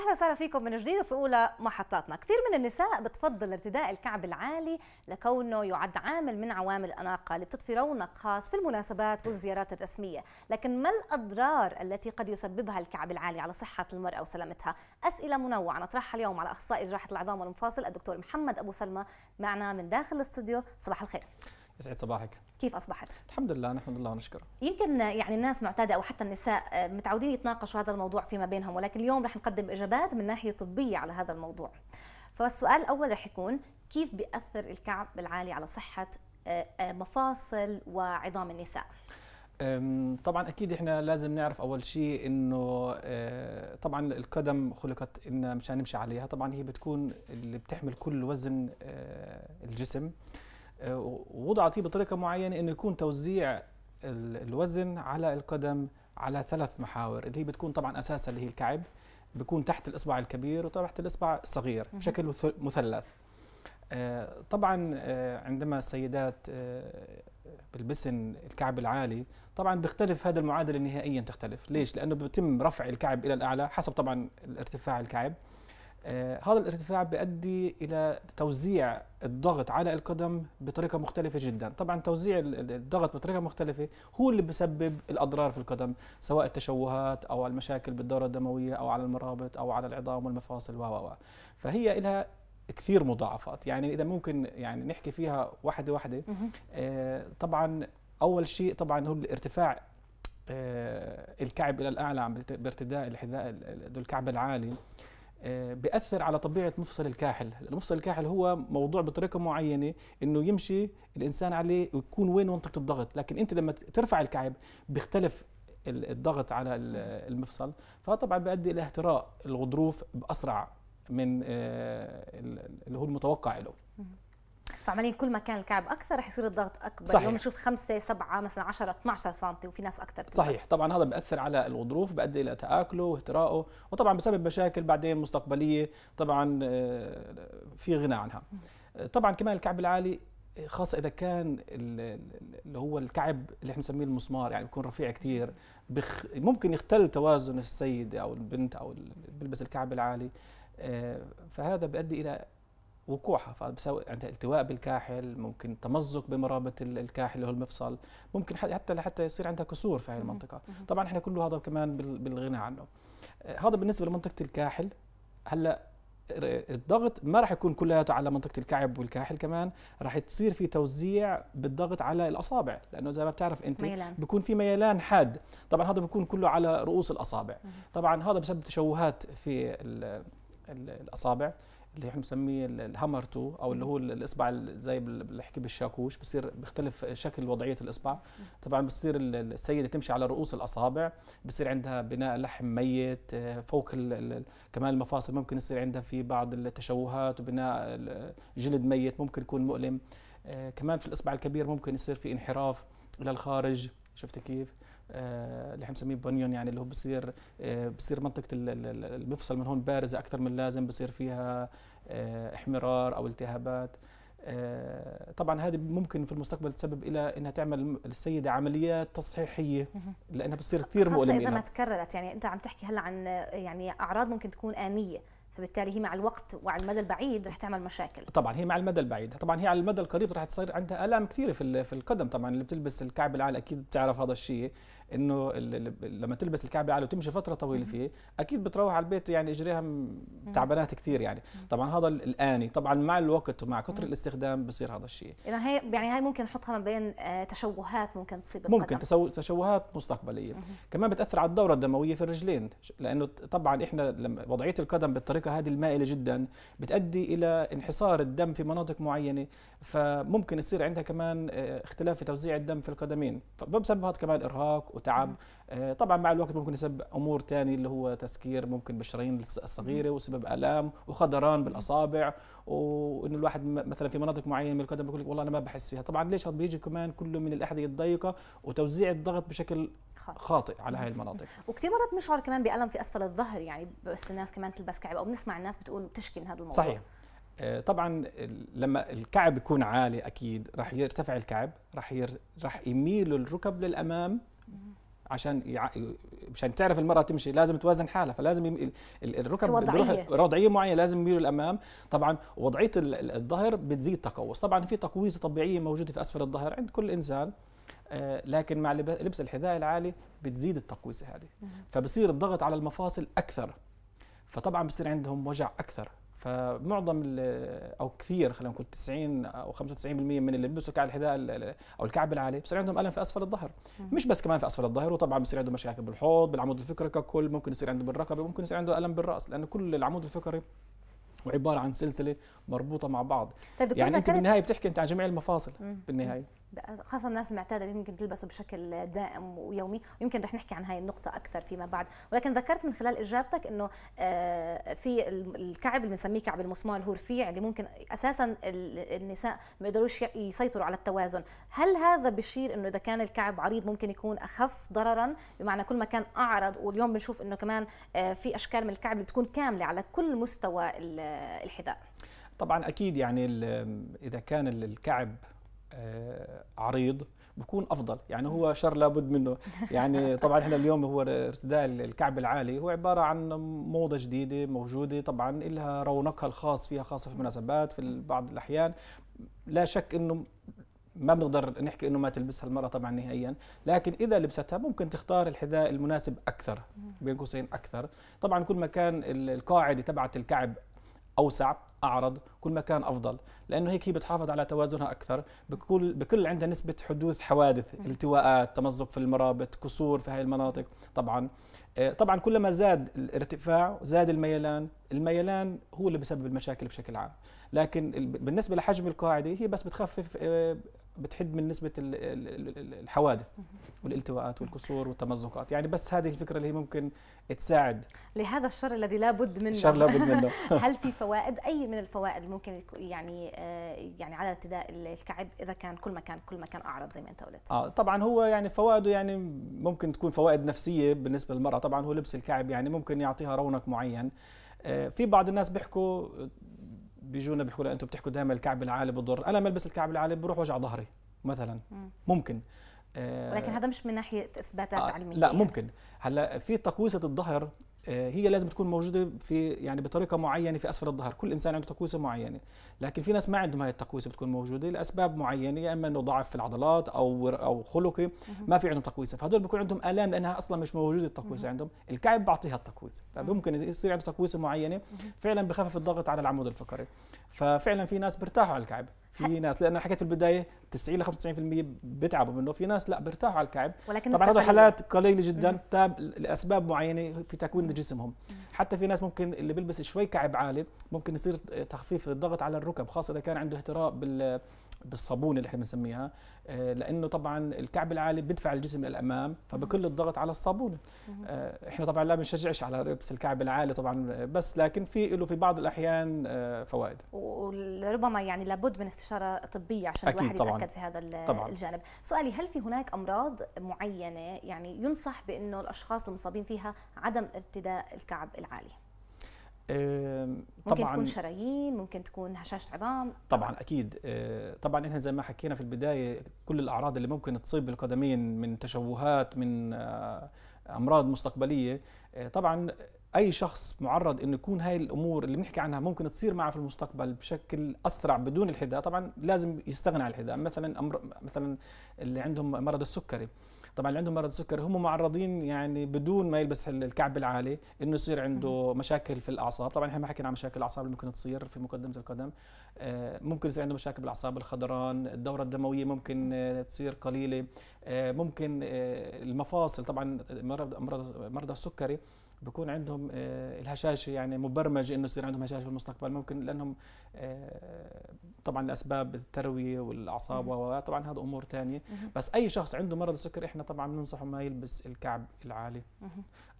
اهلا وسهلا فيكم من جديد وفي اولى محطاتنا كثير من النساء بتفضل ارتداء الكعب العالي لكونه يعد عامل من عوامل الاناقه اللي بتضفي رونق خاص في المناسبات والزيارات الرسميه لكن ما الاضرار التي قد يسببها الكعب العالي على صحه المراه وسلامتها اسئله منوعه نطرحها اليوم على اخصائي جراحه العظام والمفاصل الدكتور محمد ابو سلمى معنا من داخل الاستوديو صباح الخير يسعد صباحك كيف اصبحت الحمد لله نحمد الله ونشكره يمكن يعني الناس معتاده او حتى النساء آه، متعودين يتناقشوا هذا الموضوع فيما بينهم ولكن اليوم رح نقدم اجابات من ناحيه طبيه على هذا الموضوع فالسؤال الاول رح يكون كيف بياثر الكعب العالي على صحه آه، آه، مفاصل وعظام النساء طبعا اكيد احنا لازم نعرف اول شيء انه طبعا القدم خلقت ان مشان نمشي عليها طبعا هي بتكون اللي بتحمل كل وزن الجسم آه، وضعت هي بطريقه معينه انه يكون توزيع الوزن على القدم على ثلاث محاور اللي هي بتكون طبعا اساسا اللي هي الكعب بيكون تحت الاصبع الكبير وتحت الاصبع الصغير بشكل مثلث آه، طبعا آه، عندما السيدات بالبسن الكعب العالي طبعا بيختلف هذا المعادله نهائيا تختلف ليش لانه بيتم رفع الكعب الى الاعلى حسب طبعا ارتفاع الكعب آه، هذا الارتفاع بيؤدي الى توزيع الضغط على القدم بطريقه مختلفه جدا طبعا توزيع الضغط بطريقه مختلفه هو اللي بسبب الاضرار في القدم سواء التشوهات او المشاكل بالدوره الدمويه او على المرابط او على العظام والمفاصل و و فهي لها كثير مضاعفات يعني اذا ممكن يعني نحكي فيها واحده واحده آه، طبعا اول شيء طبعا هو الارتفاع آه، الكعب الى الاعلى بارتداء الحذاء ذو الكعب العالي آه، بأثر على طبيعة مفصل الكاحل المفصل الكاحل هو موضوع بطريقة معينة انه يمشي الانسان عليه ويكون وين منطقة الضغط لكن انت لما ترفع الكعب بيختلف الضغط على المفصل فطبعا بيؤدي الى اهتراء الغضروف باسرع من آه، اللي هو المتوقع له فعمليا كل ما كان الكعب اكثر رح يصير الضغط اكبر صحيح. اليوم نشوف 5 7 مثلا 10 12 سم وفي ناس اكثر صحيح طبعا هذا بياثر على الغضروف بيؤدي الى تاكله واهترائه وطبعا بسبب مشاكل بعدين مستقبليه طبعا آه، في غنى عنها آه، طبعا كمان الكعب العالي آه، خاصة إذا كان اللي هو الكعب اللي احنا بنسميه المسمار يعني بيكون رفيع كثير بخ ممكن يختل توازن السيدة أو البنت أو اللي بيلبس الكعب العالي فهذا بيؤدي إلى وقوعها فبسوي عندها يعني التواء بالكاحل ممكن تمزق بمرابط الكاحل اللي هو المفصل ممكن حتى لحتى يصير عندها كسور في هذه المنطقه طبعا احنا كله هذا كمان بالغنى عنه آه، هذا بالنسبه لمنطقه الكاحل هلا الضغط ما راح يكون كلياته على منطقه الكعب والكاحل كمان راح تصير في توزيع بالضغط على الاصابع لانه زي ما بتعرف انت ميلان. بيكون في ميلان حاد طبعا هذا بيكون كله على رؤوس الاصابع طبعا هذا بسبب تشوهات في الاصابع اللي احنا بنسميه الهامر تو او اللي هو الاصبع زي بنحكي بالشاكوش بصير بيختلف شكل وضعيه الاصبع طبعا بتصير السيده تمشي على رؤوس الاصابع بصير عندها بناء لحم ميت آه، فوق كمان المفاصل ممكن يصير عندها في بعض التشوهات وبناء جلد ميت ممكن يكون مؤلم آه، كمان في الاصبع الكبير ممكن يصير في انحراف للخارج شفت كيف آه، اللي احنا بنسميه بنيون يعني اللي هو بصير آه، بصير منطقه المفصل من هون بارزه اكثر من اللازم بصير فيها آه، احمرار او التهابات طبعا هذه ممكن في المستقبل تسبب الى انها تعمل السيده عمليات تصحيحيه لانها بتصير كثير مؤلمه اذا ما تكررت يعني انت عم تحكي هلا عن يعني اعراض ممكن تكون انيه فبالتالي هي مع الوقت وعلى المدى البعيد رح تعمل مشاكل طبعا هي مع المدى البعيد طبعا هي على المدى القريب رح تصير عندها الام كثيره في في القدم طبعا اللي بتلبس الكعب العال اكيد بتعرف هذا الشيء انه لما تلبس الكعب عالي وتمشي فتره طويله فيه اكيد بتروح على البيت يعني اجريها تعبانات كثير يعني طبعا هذا الاني طبعا مع الوقت ومع كثر الاستخدام بصير هذا الشيء اذا هي يعني هاي ممكن نحطها من بين آه، تشوهات ممكن تصيب القدم ممكن تشوهات مستقبليه كمان بتاثر على الدوره الدمويه في الرجلين لانه طبعا احنا لما وضعيه القدم بالطريقه هذه المائله جدا بتؤدي الى انحصار الدم في مناطق معينه فممكن يصير عندها كمان آه، اختلاف في توزيع الدم في القدمين فبسبب هذا كمان ارهاق وتعب آه، طبعا مع الوقت ممكن يسبب امور ثانيه اللي هو تسكير ممكن بالشرايين الصغيره وسبب الام وخدران بالاصابع وانه الواحد مثلا في مناطق معينه من القدم بيقول لك والله انا ما بحس فيها طبعا ليش هذا بيجي كمان كله من الاحذيه الضيقه وتوزيع الضغط بشكل خاطئ على هاي المناطق وكثير مرات بنشعر كمان بالم في اسفل الظهر يعني بس الناس كمان تلبس كعب او بنسمع الناس بتقول بتشكي من هذا الموضوع صحيح آه، طبعا لما الكعب يكون عالي اكيد راح يرتفع الكعب راح راح يميل الركب للامام عشان يع... عشان تعرف المراه تمشي لازم توازن حالها فلازم يم... الركب وضعيه وضعيه معينه لازم يميلوا للامام طبعا وضعيه الظهر بتزيد تقوس طبعا في تقويسه طبيعيه موجوده في اسفل الظهر عند كل انسان آه، لكن مع لبس الحذاء العالي بتزيد التقويسه هذه فبصير الضغط على المفاصل اكثر فطبعا بصير عندهم وجع اكثر فمعظم او كثير خلينا نقول 90 او 95% من اللي بيلبسوا كعب الحذاء او الكعب العالي بصير عندهم الم في اسفل الظهر مش بس كمان في اسفل الظهر وطبعا بصير عندهم مشاكل بالحوض بالعمود الفقري ككل ممكن يصير عنده بالرقبه ممكن يصير عنده الم بالراس لانه كل العمود الفقري وعباره عن سلسله مربوطه مع بعض طيب يعني انت بالنهايه بتحكي انت عن جميع المفاصل مم. بالنهايه خاصه الناس المعتاده يمكن تلبسه بشكل دائم ويومي ويمكن رح نحكي عن هاي النقطه اكثر فيما بعد ولكن ذكرت من خلال اجابتك انه آه، في الكعب اللي بنسميه كعب المسمار اللي هو رفيع اللي ممكن اساسا النساء ما يقدروش يسيطروا على التوازن هل هذا بشير انه اذا كان الكعب عريض ممكن يكون اخف ضررا بمعنى كل ما كان اعرض واليوم بنشوف انه كمان آه، في اشكال من الكعب اللي بتكون كامله على كل مستوى الحذاء طبعا اكيد يعني اذا كان الكعب آه، عريض بكون افضل يعني هو شر لابد منه يعني طبعا احنا اليوم هو ارتداء الكعب العالي هو عباره عن موضه جديده موجوده طبعا لها رونقها الخاص فيها خاصه في المناسبات في بعض الاحيان لا شك انه ما بنقدر نحكي انه ما تلبسها المراه طبعا نهائيا لكن اذا لبستها ممكن تختار الحذاء المناسب اكثر بين قوسين اكثر طبعا كل ما كان القاعده تبعت الكعب اوسع اعرض كل ما كان افضل لانه هيك هي بتحافظ على توازنها اكثر بكل بكل عندها نسبه حدوث حوادث التواءات تمزق في المرابط كسور في هاي المناطق طبعا آه، طبعا كلما زاد الارتفاع زاد الميلان الميلان هو اللي بسبب المشاكل بشكل عام لكن بالنسبه لحجم القاعده هي بس بتخفف آه، بتحد من نسبه الحوادث والالتواءات والكسور والتمزقات يعني بس هذه الفكره اللي هي ممكن تساعد لهذا الشر الذي لابد منه الشر لابد منه هل في فوائد اي من الفوائد ممكن يعني آه، يعني على ارتداء الكعب اذا كان كل مكان كل مكان اعرض زي ما انت قلت اه طبعا هو يعني فوائده يعني ممكن تكون فوائد نفسيه بالنسبه للمراه طبعا هو لبس الكعب يعني ممكن يعطيها رونق معين آه، في بعض الناس بيحكوا بيجونا بيحكوا لنا انتم بتحكوا دائما الكعب العالي بضر انا ما البس الكعب العالي بروح وجع ظهري مثلا ممكن ولكن آه، هذا مش من ناحيه اثباتات آه علميه لا ممكن هلا في تقويسه الظهر آه، هي لازم تكون موجوده في يعني بطريقه معينه في اسفل الظهر كل انسان عنده تقويسه معينه لكن في ناس ما عندهم هاي التقويسه بتكون موجوده لاسباب معينه يا اما انه ضعف في العضلات او او خلقي ما في عندهم تقويسه فهدول بيكون عندهم الام لانها اصلا مش موجوده التقويسه عندهم الكعب بعطيها التقويسه فممكن طيب يصير عنده تقويسه معينه فعلا بخفف الضغط على العمود الفقري ففعلا في ناس بيرتاحوا على الكعب في ناس لان حكيت في البدايه 90 ل 95% بتعبوا منه في ناس لا بيرتاحوا على الكعب ولكن طبعا هذول حالات قليله جدا تاب لاسباب معينه في تكوين جسمهم حتى في ناس ممكن اللي بيلبس شوي كعب عالي ممكن يصير تخفيف الضغط على الركب خاصه اذا كان عنده اهتراء بال بالصابون اللي احنا بنسميها آه، لانه طبعا الكعب العالي بيدفع الجسم للامام فبكل الضغط على الصابونه آه، احنا طبعا لا بنشجعش على لبس الكعب العالي طبعا بس لكن في له في بعض الاحيان آه، فوائد وربما يعني لابد من استشاره طبيه عشان الواحد يتاكد في هذا طبعاً. الجانب سؤالي هل في هناك امراض معينه يعني ينصح بانه الاشخاص المصابين فيها عدم ارتداء الكعب العالي طبعا ممكن تكون شرايين ممكن تكون هشاشه عظام طبعا اكيد آه، طبعا احنا زي ما حكينا في البدايه كل الاعراض اللي ممكن تصيب القدمين من تشوهات من آه، امراض مستقبليه آه، طبعا اي شخص معرض انه يكون هاي الامور اللي بنحكي عنها ممكن تصير معه في المستقبل بشكل اسرع بدون الحذاء طبعا لازم يستغنى عن الحذاء مثلا أمر مثلا اللي عندهم مرض السكري طبعا اللي عندهم مرض السكر هم معرضين يعني بدون ما يلبس الكعب العالي انه يصير عنده مشاكل في الاعصاب طبعا احنا ما حكينا عن مشاكل الاعصاب اللي ممكن تصير في مقدمه القدم آه، ممكن يصير عنده مشاكل بالاعصاب الخضران الدوره الدمويه ممكن آه، تصير قليله آه، ممكن المفاصل طبعا مرض مرض السكري بكون عندهم آه، الهشاشه يعني مبرمجة انه يصير عندهم هشاشه في المستقبل ممكن لانهم آه، طبعا لاسباب الترويه والاعصاب وطبعا هذا امور ثانيه بس اي شخص عنده مرض السكر احنا طبعا بننصحه ما يلبس الكعب العالي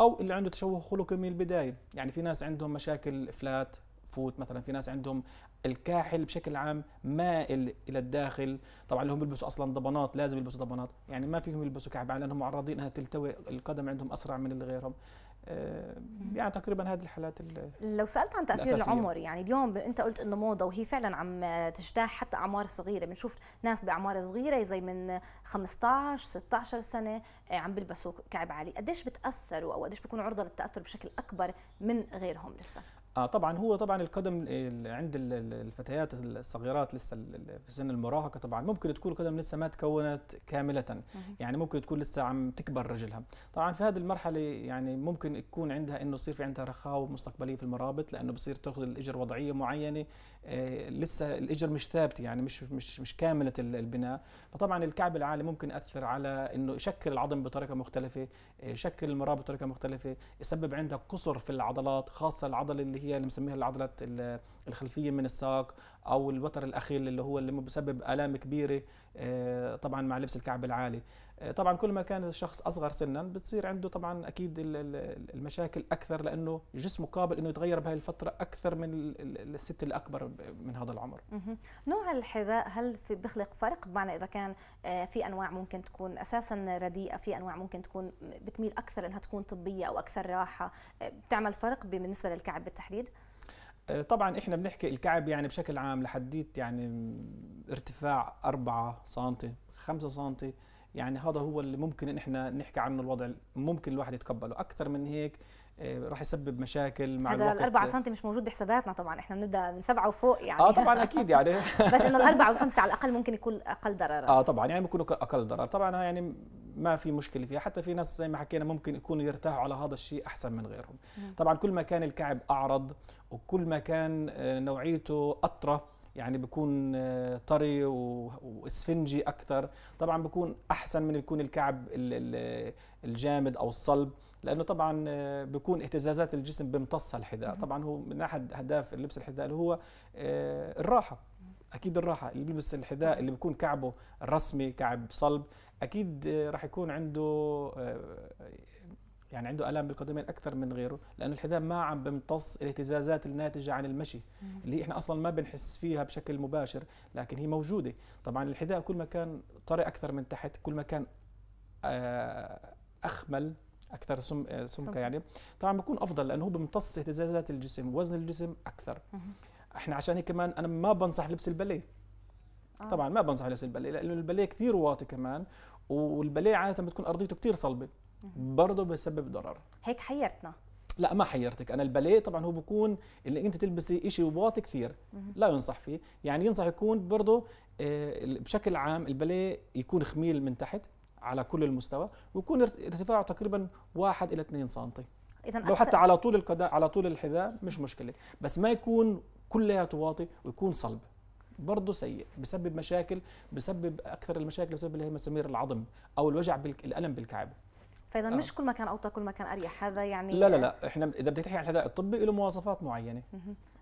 او اللي عنده تشوه خلقي من البدايه يعني في ناس عندهم مشاكل فلات فوت مثلا في ناس عندهم الكاحل بشكل عام مائل الى الداخل طبعا اللي هم بيلبسوا اصلا ضبانات لازم يلبسوا ضبانات يعني ما فيهم يلبسوا كعب لانهم معرضين انها تلتوي القدم عندهم اسرع من اللي غيرهم آه، يعني تقريبا هذه الحالات لو سالت عن تاثير الأساسية. العمر يعني اليوم انت قلت انه موضه وهي فعلا عم تجتاح حتى اعمار صغيره بنشوف ناس باعمار صغيره زي من 15 16 سنه آه، عم بيلبسوا كعب عالي قديش بتاثروا او قديش بيكونوا عرضه للتاثر بشكل اكبر من غيرهم لسه اه طبعا هو طبعا القدم عند الفتيات الصغيرات لسه في سن المراهقه طبعا ممكن تكون القدم لسه ما تكونت كامله يعني ممكن تكون لسه عم تكبر رجلها طبعا في هذه المرحله يعني ممكن يكون عندها انه يصير في عندها رخاوه مستقبليه في المرابط لانه بصير تاخذ الاجر وضعيه معينه آه لسه الاجر مش ثابته يعني مش مش مش كامله البناء فطبعا الكعب العالي ممكن ياثر على انه يشكل العظم بطريقه مختلفه آه، يشكل المرابط بطريقه مختلفه يسبب عندها قصر في العضلات خاصه العضله اللي هي اللي بنسميها العضله الخلفيه من الساق او الوتر الاخيل اللي هو اللي بسبب الام كبيره آه، طبعا مع لبس الكعب العالي آه، طبعا كل ما كان الشخص اصغر سنا بتصير عنده طبعا اكيد المشاكل اكثر لانه جسمه قابل انه يتغير بهي الفتره اكثر من الست الاكبر من هذا العمر نوع الحذاء هل في بيخلق فرق بمعنى اذا كان آه، في انواع ممكن تكون اساسا رديئه في انواع ممكن تكون بتميل اكثر انها تكون طبيه او اكثر راحه بتعمل فرق بالنسبه للكعب بالتحديد آه، طبعا احنا بنحكي الكعب يعني بشكل عام لحديت يعني ارتفاع 4 سم 5 سم يعني هذا هو اللي ممكن ان احنا نحكي عنه الوضع ممكن الواحد يتقبله اكثر من هيك آه، راح يسبب مشاكل مع هذا الوقت الأربعة سم مش موجود بحساباتنا طبعا احنا بنبدا من سبعة وفوق يعني اه طبعا اكيد يعني بس انه الأربعة والخمسة على الاقل ممكن يكون اقل ضررا اه طبعا يعني بيكونوا اقل ضرر طبعا يعني ما في مشكله فيها حتى في ناس زي ما حكينا ممكن يكونوا يرتاحوا على هذا الشيء احسن من غيرهم نعم. طبعا كل ما كان الكعب اعرض وكل ما كان آه، نوعيته اطرى يعني بكون آه، طري واسفنجي اكثر طبعا بكون احسن من يكون الكعب الجامد او الصلب لانه طبعا آه، بكون اهتزازات الجسم بيمتصها الحذاء نعم. طبعا هو من احد اهداف اللبس الحذاء اللي هو الراحه اكيد الراحه اللي بيلبس الحذاء اللي بيكون كعبه الرسمي كعب صلب اكيد آه، راح يكون عنده آه، يعني عنده الام بالقدمين اكثر من غيره لانه الحذاء ما عم بيمتص الاهتزازات الناتجه عن المشي اللي احنا اصلا ما بنحس فيها بشكل مباشر لكن هي موجوده طبعا الحذاء كل ما كان طري اكثر من تحت كل ما كان آه، اخمل اكثر سمكه يعني طبعا بيكون افضل لانه هو بيمتص اهتزازات الجسم وزن الجسم اكثر احنا عشان هيك كمان انا ما بنصح لبس الباليه آه. طبعا ما بنصح لبس الباليه لانه الباليه كثير واطي كمان والباليه عاده بتكون ارضيته كثير صلبه برضه بسبب ضرر هيك حيرتنا لا ما حيرتك انا الباليه طبعا هو بكون اللي انت تلبسي شيء واطي كثير لا ينصح فيه يعني ينصح يكون برضه آه، بشكل عام الباليه يكون خميل من تحت على كل المستوى ويكون ارتفاعه تقريبا 1 الى 2 سم اذا لو حتى على طول القدا على طول الحذاء مش مشكله بس ما يكون كلها تواطي ويكون صلب برضه سيء بسبب مشاكل بسبب اكثر المشاكل بسبب اللي هي مسامير العظم او الوجع بالالم بالكعب فاذا آه. مش كل مكان اوطى كل مكان اريح هذا يعني لا لا لا احنا اذا بدك تحكي عن الحذاء الطبي له مواصفات معينه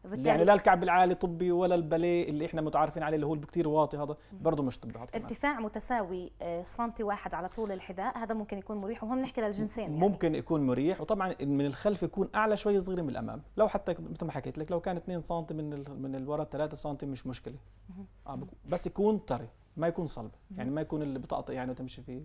يعني لا الكعب العالي طبي ولا الباليه اللي احنا متعارفين عليه اللي هو كثير واطي هذا برضه مش طبي ارتفاع متساوي آه، سنتي واحد على طول الحذاء هذا ممكن يكون مريح وهم نحكي للجنسين يعني. ممكن يكون مريح وطبعا من الخلف يكون اعلى شوي صغير من الامام لو حتى مثل ما حكيت لك لو كان 2 سم من من الورا 3 سم مش مشكله آه بس يكون طري ما يكون صلب يعني ما يكون اللي بطاطا يعني وتمشي فيه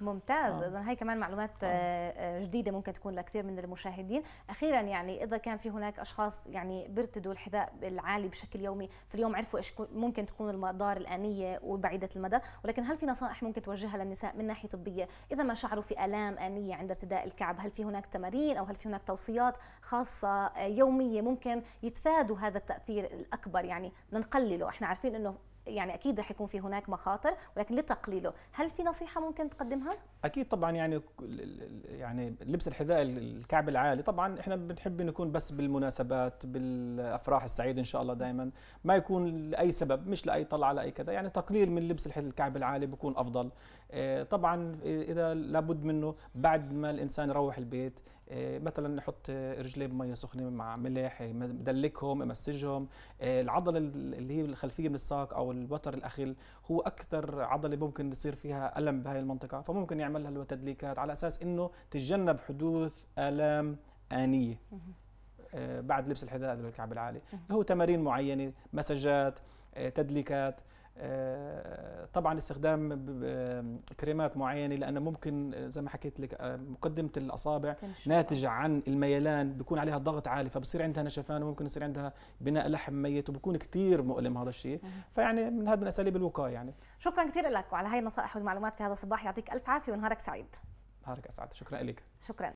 ممتاز آه. اذا هي كمان معلومات آه. آه،, آه. جديده ممكن تكون لكثير من المشاهدين اخيرا يعني اذا كان في هناك اشخاص يعني بيرتدوا الحذاء العالي بشكل يومي في اليوم عرفوا ايش ممكن تكون المقدار الانيه وبعيده المدى ولكن هل في نصائح ممكن توجهها للنساء من ناحيه طبيه اذا ما شعروا في الام انيه عند ارتداء الكعب هل في هناك تمارين او هل في هناك توصيات خاصه يوميه ممكن يتفادوا هذا التاثير الاكبر يعني نقلله احنا عارفين انه يعني اكيد رح يكون في هناك مخاطر ولكن لتقليله هل في نصيحه ممكن تقدمها اكيد طبعا يعني يعني لبس الحذاء الكعب العالي طبعا احنا بنحب نكون بس بالمناسبات بالافراح السعيده ان شاء الله دائما ما يكون لاي سبب مش لاي طلعه لاي كذا يعني تقليل من لبس الكعب العالي بيكون افضل إيه، طبعا اذا لابد منه بعد ما الانسان يروح البيت إيه، مثلا نحط رجليه بميه سخنه مع ملح إيه، مدلكهم امسجهم إيه، العضله اللي هي الخلفيه من الساق او الوتر الاخل هو اكثر عضله ممكن يصير فيها الم بهي المنطقه فممكن يعمل لها تدليكات على اساس انه تتجنب حدوث الام انيه بعد لبس الحذاء الكعب العالي هو تمارين معينه مسجات تدليكات آه، طبعا استخدام كريمات معينه لانه ممكن زي ما حكيت لك آه، مقدمه الاصابع ناتجه عن الميلان بيكون عليها ضغط عالي فبصير عندها نشفان وممكن يصير عندها بناء لحم ميت وبكون كثير مؤلم هذا الشيء فيعني من هذا اساليب الوقايه يعني شكرا كثير لك وعلى هاي النصائح والمعلومات في هذا الصباح يعطيك الف عافيه ونهارك سعيد نهارك اسعد شكرا لك شكرا